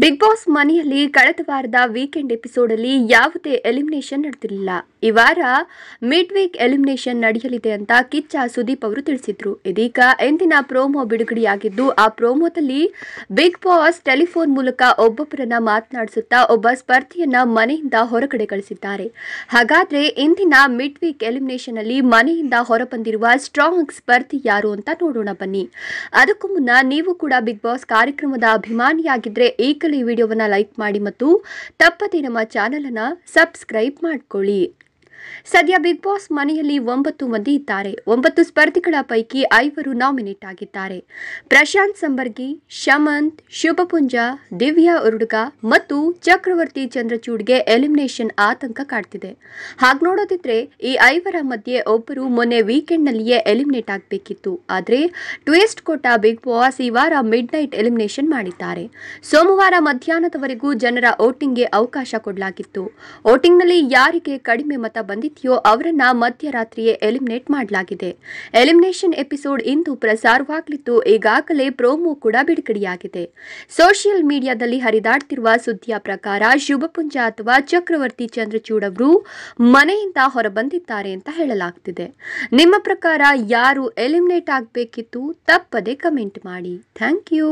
big boss ಮನೆಯಲ್ಲಿ ಕಳೆದ ವಾರದ ವೀಕೆಂಡ್ ಎಪಿಸೋಡ್ ಅಲ್ಲಿ ಯಾವುದೇ ಎಲಿಮಿನೇಷನ್ ನಡೆದಿರಲಿಲ್ಲ ಈ ವಾರ ಮಿಡ್ ವೀಕ್ ಎಲಿಮಿನೇಷನ್ ನಡೆಯಲಿದೆ ಅಂತ ಕಿಚ್ಚ ಸುದೀಪ್ ಅವರು ತಿಳಿಸಿದ್ರು ಇದೀಗ ಎಂದಿನ ಪ್ರೋಮೋ ಬಿಡುಗಡೆಯಾಗಿದ್ದು ಆ ಪ್ರೋಮೋದಲ್ಲಿ ಬಿಗ್ ಬಾಸ್ ಟೆಲಿಫೋನ್ ಮೂಲಕ ಒಬ್ಬೊಬ್ಬರನ್ನ ಮಾತನಾಡಿಸುತ್ತಾ ಒಬ್ಬ ಸ್ಪರ್ಧಿಯನ್ನ ಮನೆಯಿಂದ ಹೊರಗಡೆ ಕಳಿಸಿದ್ದಾರೆ ಹಾಗಾದ್ರೆ ಇಂದಿನ ಮಿಡ್ ವೀಕ್ ಎಲಿಮಿನೇಷನ್ ಅಲ್ಲಿ ಮನೆಯಿಂದ ಬಂದಿರುವ ಸ್ಟ್ರಾಂಗ್ ಸ್ಪರ್ಧಿ ಯಾರು ಅಂತ ನೋಡೋಣ ಬನ್ನಿ ಅದಕ್ಕೂ ಮುನ್ನ ನೀವು ಕೂಡ ಬಿಗ್ ಬಾಸ್ ಕಾರ್ಯಕ್ರಮದ ಅಭಿಮಾನಿಯಾಗಿದ್ರೆ ಈ ಈ ವಿಡಿಯೋವನ್ನು ಲೈಕ್ ಮಾಡಿ ಮತ್ತು ತಪ್ಪದೇ ನಮ್ಮ ಚಾನಲನ್ನು ಸಬ್ಸ್ಕ್ರೈಬ್ ಮಾಡಿಕೊಳ್ಳಿ ಸದ್ಯ ಬಿಗ್ ಬಾಸ್ ಮನೆಯಲ್ಲಿ ಒಂಬತ್ತು ಮಂದಿ ಇದ್ದಾರೆ ಒಂಬತ್ತು ಸ್ಪರ್ಧಿಗಳ ಪೈಕಿ ಐವರು ನಾಮಿನೇಟ್ ಆಗಿದ್ದಾರೆ ಪ್ರಶಾಂತ್ ಸಂಬರ್ಗಿ ಶಮಂತ್ ಶುಭಪುಂಜ ದಿವ್ಯಾ ಉರುಡ್ಗ ಮತ್ತು ಚಕ್ರವರ್ತಿ ಚಂದ್ರಚೂಡ್ಗೆ ಎಲಿಮಿನೇಷನ್ ಆತಂಕ ಕಾಡ್ತಿದೆ ಹಾಗೆ ನೋಡೋದಿದ್ರೆ ಈ ಐವರ ಮಧ್ಯೆ ಒಬ್ಬರು ಮೊನ್ನೆ ವೀಕೆಂಡ್ ನಲ್ಲಿಯೇ ಎಲಿಮಿನೇಟ್ ಆಗಬೇಕಿತ್ತು ಆದರೆ ಟ್ವಿಸ್ಟ್ ಕೊಟ್ಟ ಬಿಗ್ ಬಾಸ್ ಈ ವಾರ ಮಿಡ್ ನೈಟ್ ಎಲಿಮಿನೇಷನ್ ಮಾಡಿದ್ದಾರೆ ಸೋಮವಾರ ಮಧ್ಯಾಹ್ನದವರೆಗೂ ಜನರ ವೋಟಿಂಗ್ಗೆ ಅವಕಾಶ ಕೊಡಲಾಗಿತ್ತು ವೋಟಿಂಗ್ನಲ್ಲಿ ಯಾರಿಗೆ ಕಡಿಮೆ ಮತ ಬಂದಿತ್ತು ಆಗಿದೆಯೋ ಅವರನ್ನ ಮಧ್ಯರಾತ್ರಿಯೇ ಎಲಿಮಿನೇಟ್ ಮಾಡಲಾಗಿದೆ ಎಲಿಮಿನೇಷನ್ ಎಪಿಸೋಡ್ ಇಂದು ಪ್ರಸಾರವಾಗಲಿದ್ದು ಈಗಾಗಲೇ ಪ್ರೋಮೋ ಕೂಡ ಬಿಡುಗಡೆಯಾಗಿದೆ ಸೋಷಿಯಲ್ ಮೀಡಿಯಾದಲ್ಲಿ ಹರಿದಾಡ್ತಿರುವ ಸುದ್ದಿಯ ಪ್ರಕಾರ ಶುಭಪುಂಜ ಅಥವಾ ಚಕ್ರವರ್ತಿ ಚಂದ್ರಚೂಡ್ ಅವರು ಮನೆಯಿಂದ ಹೊರಬಂದಿದ್ದಾರೆ ಅಂತ ಹೇಳಲಾಗ್ತಿದೆ ನಿಮ್ಮ ಪ್ರಕಾರ ಯಾರು ಎಲಿಮಿನೇಟ್ ಆಗಬೇಕಿತ್ತು ತಪ್ಪದೆ ಕಮೆಂಟ್ ಮಾಡಿ ಥ್ಯಾಂಕ್ ಯು